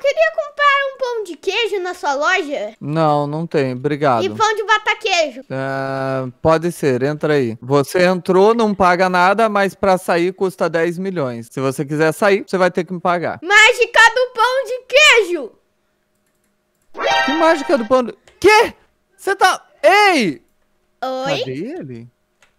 queria comprar um pão de queijo na sua loja. Não, não tem. Obrigado. E pão de bataquejo. Ah, é, pode ser, entra aí. Você entrou, não paga nada, mas pra sair custa 10 milhões. Se você quiser sair, você vai ter que me pagar. Mágica do pão de queijo! Que mágica do pão de... Quê? Você tá... Ei! Oi? Cadê ele?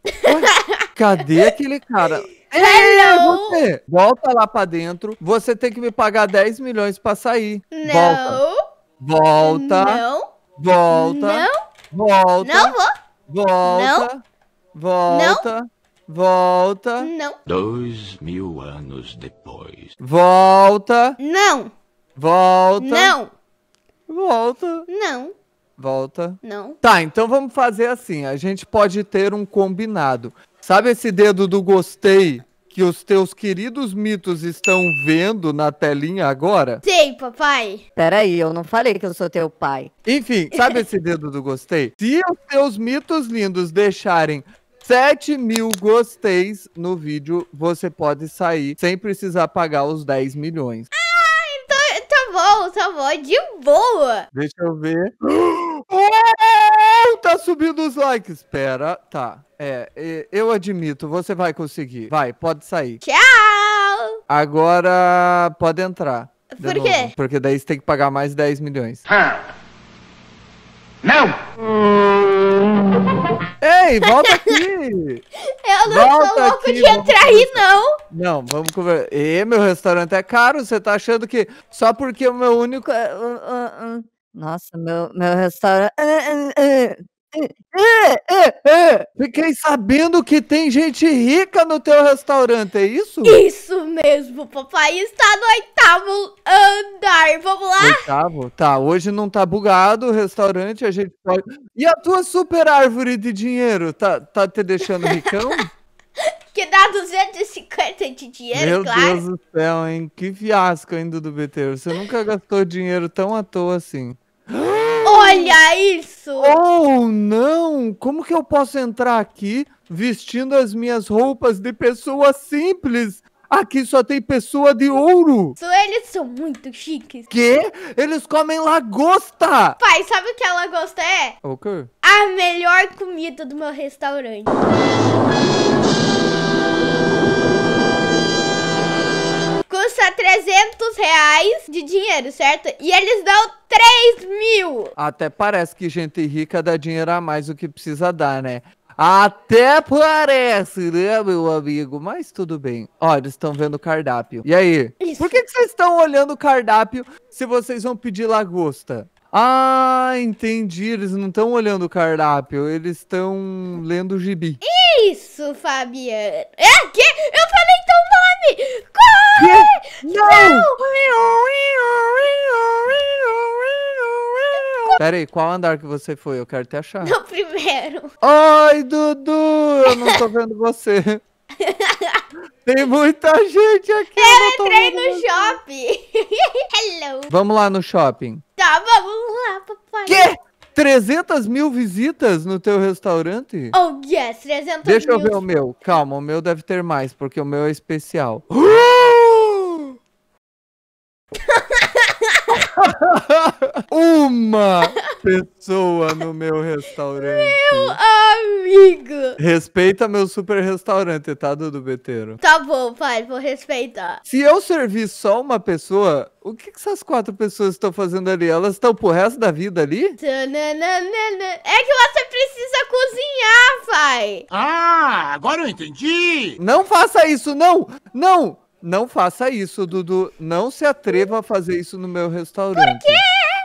Cadê aquele cara? É você! Volta lá pra dentro. Você tem que me pagar 10 milhões pra sair. Não. Volta. Volta. Não. Volta. Não. Volta. Não vou. Volta. Não. Volta. Não. Volta. Não. Dois mil anos depois. Volta. Não. Volta. Não. Volta. Não. Volta. Não. Tá, então vamos fazer assim. A gente pode ter um combinado. Sabe esse dedo do gostei que os teus queridos mitos estão vendo na telinha agora? Sei, papai. Peraí, eu não falei que eu sou teu pai. Enfim, sabe esse dedo do gostei? Se os teus mitos lindos deixarem 7 mil gosteis no vídeo, você pode sair sem precisar pagar os 10 milhões. Ah, então, tá bom, tá bom, de boa. Deixa eu ver. tá subindo os likes. Pera, tá. É, eu admito, você vai conseguir. Vai, pode sair. Tchau! Agora pode entrar. Por novo, quê? Porque daí você tem que pagar mais 10 milhões. Não! Ei, volta aqui! Eu não volta sou louco aqui, de entrar aí, não! Não, vamos conversar. E meu restaurante é caro, você tá achando que só porque o meu único. É, Nossa, meu, meu restaurante. É, é, é, Fiquei sabendo que tem gente rica no teu restaurante, é isso? Isso mesmo, papai está no oitavo andar. Vamos lá? Oitavo? Tá, hoje não tá bugado o restaurante, a gente pode. E a tua super árvore de dinheiro? Tá, tá te deixando ricão? que dá 250 de dinheiro, Meu claro. Meu Deus do céu, hein? Que fiasco, indo do BT. Você nunca gastou dinheiro tão à toa assim. Olha isso! Oh, não! Como que eu posso entrar aqui vestindo as minhas roupas de pessoa simples? Aqui só tem pessoa de ouro. Eles são muito chiques. Quê? Eles comem lagosta. Pai, sabe o que a lagosta é? O quê? A melhor comida do meu restaurante custa 300 reais de dinheiro, certo? E eles dão 3 mil. Até parece que gente rica dá dinheiro a mais do que precisa dar, né? Até parece, né, meu amigo? Mas tudo bem. Ó, eles estão vendo o cardápio. E aí? Isso. Por que, que vocês estão olhando o cardápio se vocês vão pedir lagosta? Ah, entendi. Eles não estão olhando o cardápio, eles estão lendo o gibi. Isso, Fabiana. É que eu falei teu nome! Não! não! Pera aí, qual andar que você foi? Eu quero te achar. No primeiro. Ai, Dudu, eu não tô vendo você. Tem muita gente aqui. Eu, eu entrei no você. shopping. Hello. Vamos lá no shopping. Tá, vamos lá, papai. Quê? 300 mil visitas no teu restaurante? Oh, yes, 300 Deixa mil. Deixa eu ver o meu. Calma, o meu deve ter mais, porque o meu é especial. Uh! uma pessoa no meu restaurante. Meu amigo! Respeita meu super restaurante, tá, Dudu Beteiro? Tá bom, pai, vou respeitar. Se eu servir só uma pessoa, o que, que essas quatro pessoas estão fazendo ali? Elas estão pro resto da vida ali? É que você precisa cozinhar, pai! Ah, agora eu entendi! Não faça isso, não! Não! Não faça isso, Dudu. Não se atreva a fazer isso no meu restaurante. Por quê?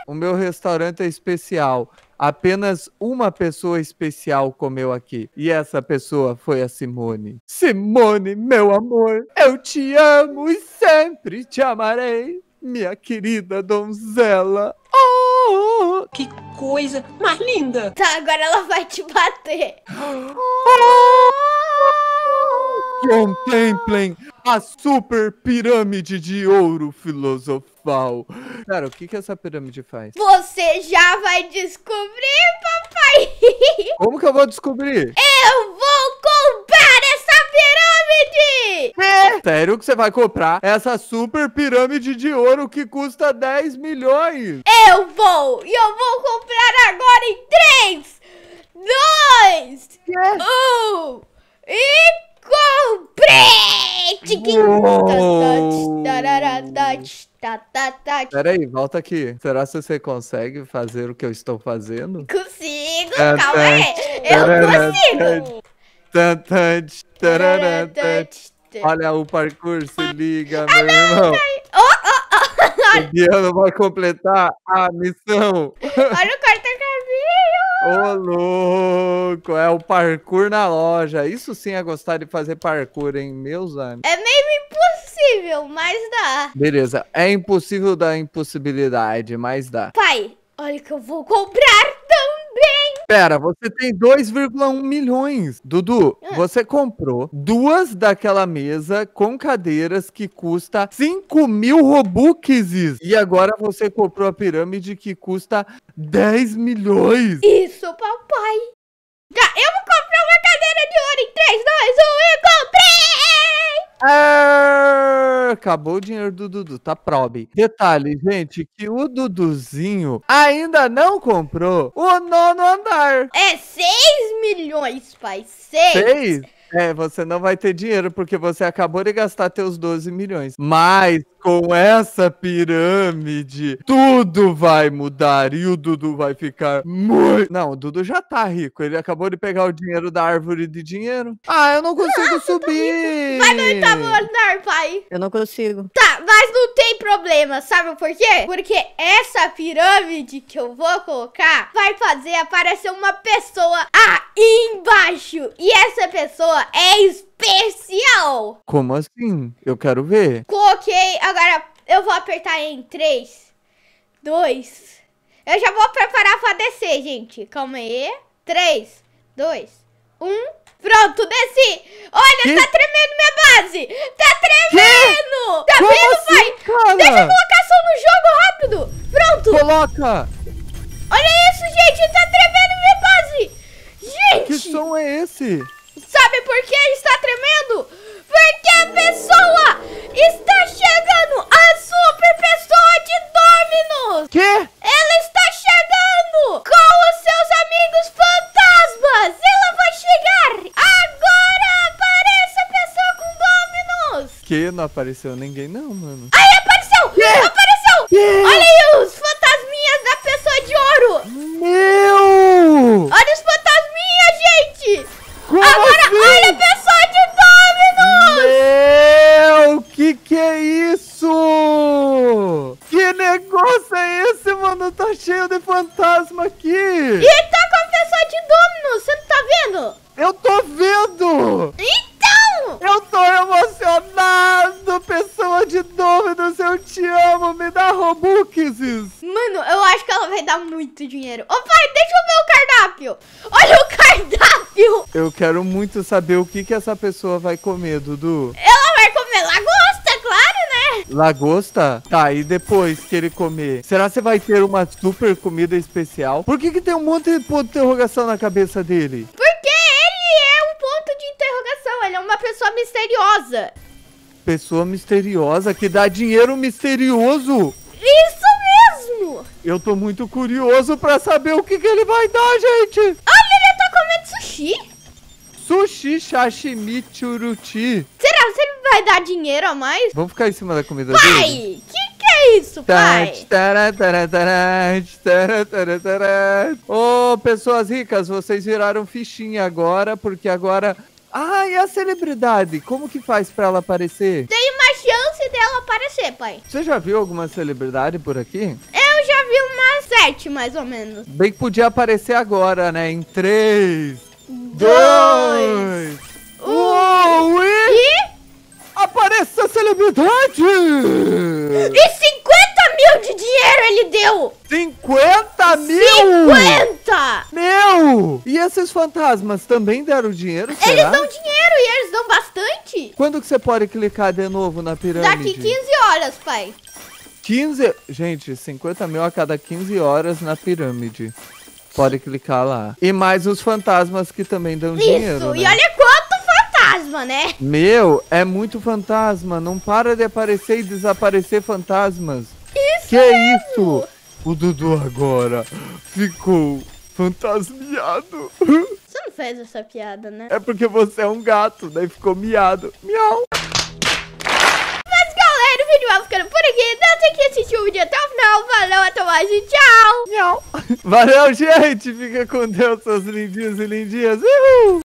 o meu restaurante é especial. Apenas uma pessoa especial comeu aqui. E essa pessoa foi a Simone. Simone, meu amor, eu te amo e sempre te amarei, minha querida donzela. Oh, oh. que coisa mais linda! Tá, agora ela vai te bater. Oh. Contemplem a super pirâmide de ouro filosofal. Cara, o que, que essa pirâmide faz? Você já vai descobrir, papai! Como que eu vou descobrir? Eu vou comprar essa pirâmide! É? Sério que você vai comprar essa super pirâmide de ouro que custa 10 milhões? Eu vou! E eu vou comprar agora em 3, 2, 1 e... Comprei! Tiquinho! Tá, tá, tá, Peraí, volta aqui. Será que você consegue fazer o que eu estou fazendo? Consigo, calma aí. Eu consigo. Olha o parkour, se ah, liga, ah, meu irmão. Oh, oh, oh. O vai completar a missão. Olha o corta-cabelo. Ô, louco! É o parkour na loja. Isso sim é gostar de fazer parkour, hein, meus amigos? É meio impossível, mas dá. Beleza, é impossível da impossibilidade, mas dá. Pai, olha que eu vou comprar Pera, você tem 2,1 milhões. Dudu, é. você comprou duas daquela mesa com cadeiras que custa 5 mil robuxes. E agora você comprou a pirâmide que custa 10 milhões. Isso, papai. Tá, eu vou comprar uma cadeira de ouro em 3, 2, 1 e go! acabou o dinheiro do Dudu, tá probe. Detalhe, gente, que o Duduzinho ainda não comprou o nono andar. É 6 milhões, pai, 6. 6? É, você não vai ter dinheiro porque você acabou de gastar teus 12 milhões. Mas com essa pirâmide, tudo vai mudar e o Dudu vai ficar muito. Não, o Dudu já tá rico. Ele acabou de pegar o dinheiro da árvore de dinheiro. Ah, eu não ah, consigo Nossa, subir. Vai no oitavo andar, pai. Eu não consigo. Tá, mas não tem problema. Sabe por quê? Porque essa pirâmide que eu vou colocar vai fazer aparecer uma pessoa aí embaixo. E essa pessoa é especial. Como assim? Eu quero ver. Coloquei. Agora eu vou apertar em 3, 2. Eu já vou preparar pra descer, gente. Calma aí. 3, 2, 1. Pronto, desci. Olha, que? tá tremendo minha base. Tá tremendo. Que? Tá Como vendo, assim, pai? Cara? Deixa eu colocar som no jogo rápido. Pronto. Coloca. Olha isso, gente. Tá tremendo minha base. Gente. Que som é esse? porque está tremendo? Porque a pessoa está chegando! A super pessoa de Dominus! Que? Ela está chegando com os seus amigos fantasmas! Ela vai chegar! Agora aparece a pessoa com Dominus! Que? Não apareceu ninguém não, mano. Aí apareceu! Apareceu! Olha aí os Eu tô vendo! Então! Eu tô emocionado! Pessoa de dúvidas, eu te amo! Me dá robuxes! Mano, eu acho que ela vai dar muito dinheiro. Ô pai, deixa eu ver o cardápio! Olha o cardápio! Eu quero muito saber o que, que essa pessoa vai comer, Dudu. Ela vai comer lagosta, claro, né? Lagosta? Tá, e depois que ele comer, será que vai ter uma super comida especial? Por que, que tem um monte de ponto de interrogação na cabeça dele? Por misteriosa. Pessoa misteriosa que dá dinheiro misterioso. Isso mesmo! Eu tô muito curioso pra saber o que, que ele vai dar, gente. Olha, ele tá comendo sushi. Sushi, sashimi, churuti. Será que ele vai dar dinheiro a mais? Vamos ficar em cima da comida Pai, dele? Pai, que é isso, pai? Ô, oh, pessoas ricas, vocês viraram fichinha agora, porque agora ah, e a celebridade? Como que faz pra ela aparecer? Tem uma chance dela aparecer, pai. Você já viu alguma celebridade por aqui? Eu já vi umas sete, mais ou menos. Bem que podia aparecer agora, né? Em três, dois, dois um, um e... e... Apareça a celebridade! E 50 mil de dinheiro ele deu! 50 mil? 50! E esses fantasmas também deram dinheiro? Será? Eles dão dinheiro e eles dão bastante. Quando que você pode clicar de novo na pirâmide? Daqui 15 horas, pai. 15... Gente, 50 mil a cada 15 horas na pirâmide. Pode clicar lá. E mais os fantasmas que também dão Isso. dinheiro, Isso, né? e olha quanto fantasma, né? Meu, é muito fantasma. Não para de aparecer e desaparecer fantasmas. Isso Que é isso? O Dudu agora ficou fantasmiado. Você não fez essa piada, né? É porque você é um gato, daí ficou miado. Miau. Mas galera, o vídeo vai ficando por aqui. Não tem que assistir o vídeo até o final. Valeu, até mais e tchau. Miau. Valeu, gente. Fica com Deus, seus lindinhos e lindinhas. Uhul.